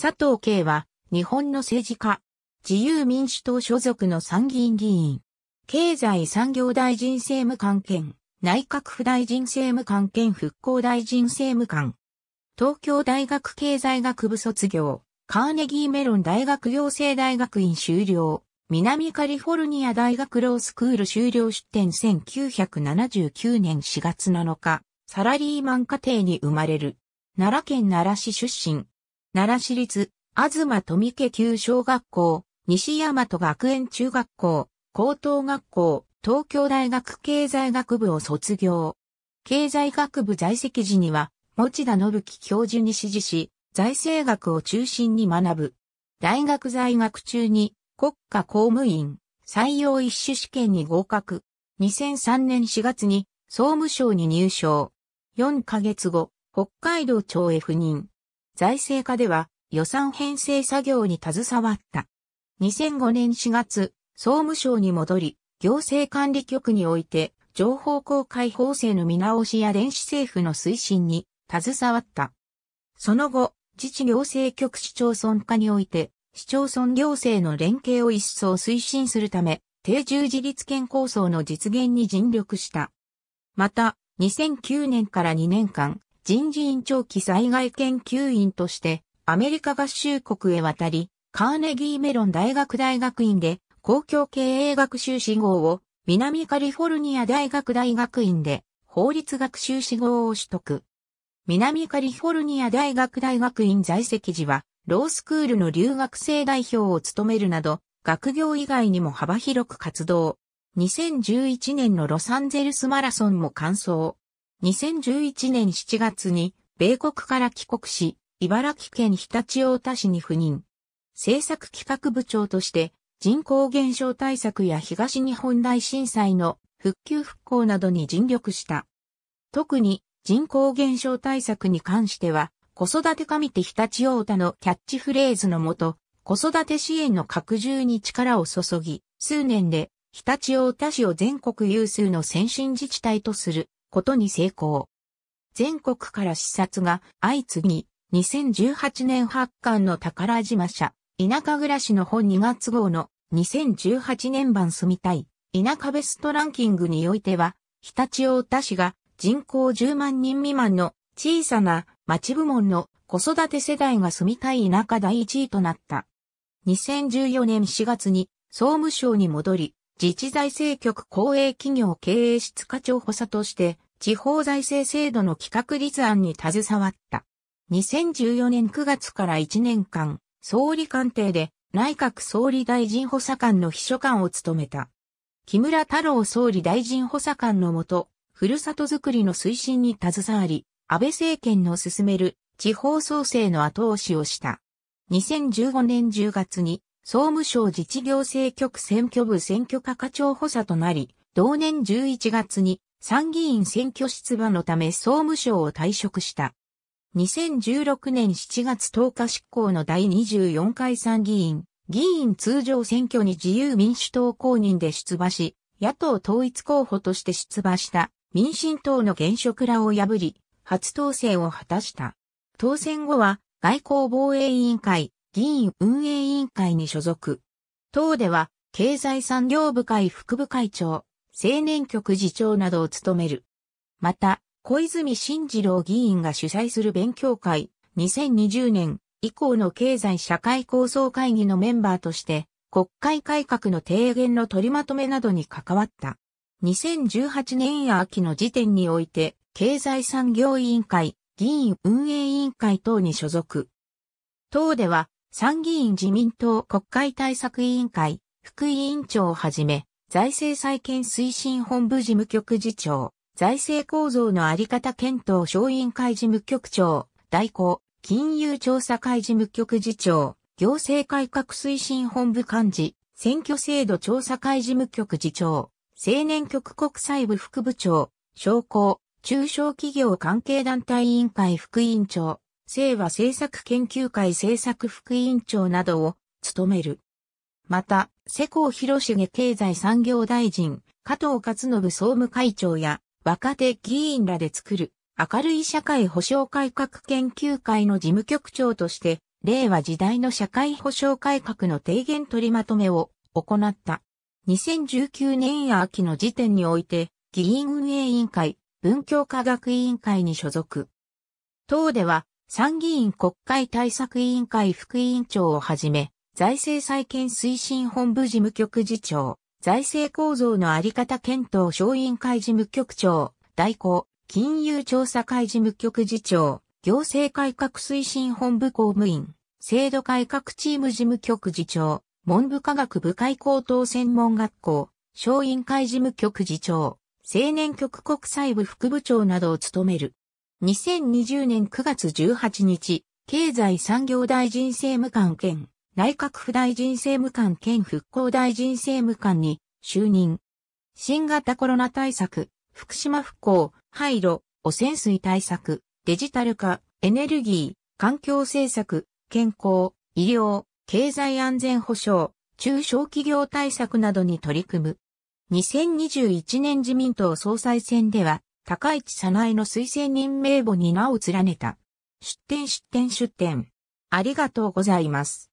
佐藤慶は、日本の政治家、自由民主党所属の参議院議員、経済産業大臣政務官兼、内閣府大臣政務官兼復興大臣政務官、東京大学経済学部卒業、カーネギーメロン大学行政大学院修了、南カリフォルニア大学ロースクール修了出展1979年4月7日、サラリーマン家庭に生まれる、奈良県奈良市出身。奈良市立、東富家旧小学校、西大和学園中学校、高等学校、東京大学経済学部を卒業。経済学部在籍時には、持田信樹教授に指示し、財政学を中心に学ぶ。大学在学中に国家公務員採用一種試験に合格。2003年4月に総務省に入省。4ヶ月後、北海道庁へ赴任。財政課では予算編成作業に携わった。2005年4月、総務省に戻り、行政管理局において、情報公開法制の見直しや電子政府の推進に携わった。その後、自治行政局市町村課において、市町村行政の連携を一層推進するため、定住自立圏構想の実現に尽力した。また、2009年から2年間、人事院長期災害研究員としてアメリカ合衆国へ渡り、カーネギーメロン大学大学院で公共経営学習士号を南カリフォルニア大学大学院で法律学習士号を取得。南カリフォルニア大学大学院在籍時は、ロースクールの留学生代表を務めるなど、学業以外にも幅広く活動。2011年のロサンゼルスマラソンも完走。2011年7月に米国から帰国し、茨城県日立大田市に赴任。政策企画部長として人口減少対策や東日本大震災の復旧復興などに尽力した。特に人口減少対策に関しては、子育て神手日立大田のキャッチフレーズのもと、子育て支援の拡充に力を注ぎ、数年で日立大田市を全国有数の先進自治体とすることに成功。全国から視察が相次ぎ、2018年発刊の宝島社、田舎暮らしの本2月号の2018年版住みたい、田舎ベストランキングにおいては、日立大田市が人口10万人未満の小さな町部門の子育て世代が住みたい田舎第1位となった。2014年4月に総務省に戻り、自治財政局公営企業経営室課長補佐として、地方財政制度の企画立案に携わった。2014年9月から1年間、総理官邸で内閣総理大臣補佐官の秘書官を務めた。木村太郎総理大臣補佐官のもと、ふるさとづくりの推進に携わり、安倍政権の進める地方創生の後押しをした。2015年10月に総務省自治行政局選挙部選挙課課長補佐となり、同年11月に参議院選挙出馬のため総務省を退職した。2016年7月10日執行の第24回参議院、議員通常選挙に自由民主党公認で出馬し、野党統一候補として出馬した民進党の現職らを破り、初当選を果たした。当選後は外交防衛委員会、議員運営委員会に所属。党では、経済産業部会副部会長、青年局次長などを務める。また、小泉進次郎議員が主催する勉強会、2020年以降の経済社会構想会議のメンバーとして、国会改革の提言の取りまとめなどに関わった。2018年秋の時点において、経済産業委員会、議員運営委員会等に所属。党では、参議院自民党国会対策委員会、副委員長をはじめ、財政再建推進本部事務局次長、財政構造のあり方検討小委員会事務局長、代行、金融調査会事務局次長、行政改革推進本部幹事、選挙制度調査会事務局次長、青年局国際部副部長、商工、中小企業関係団体委員会副委員長、清和政策研究会政策副委員長などを務める。また、世耕弘重経済産業大臣、加藤勝信総務会長や若手議員らで作る明るい社会保障改革研究会の事務局長として、令和時代の社会保障改革の提言取りまとめを行った。2019年秋の時点において、議員運営委員会、文教科学委員会に所属。党では、参議院国会対策委員会副委員長をはじめ、財政再建推進本部事務局次長、財政構造のあり方検討小委員会事務局長、代行、金融調査会事務局次長、行政改革推進本部公務員、制度改革チーム事務局次長、文部科学部会高等専門学校、小委員会事務局次長、青年局国際部副部長などを務める。2020年9月18日、経済産業大臣政務官兼、内閣府大臣政務官兼復興大臣政務官に就任。新型コロナ対策、福島復興、廃炉、汚染水対策、デジタル化、エネルギー、環境政策、健康、医療、経済安全保障、中小企業対策などに取り組む。2021年自民党総裁選では、高市早苗の推薦人名簿に名を連ねた。出展出展出展。ありがとうございます。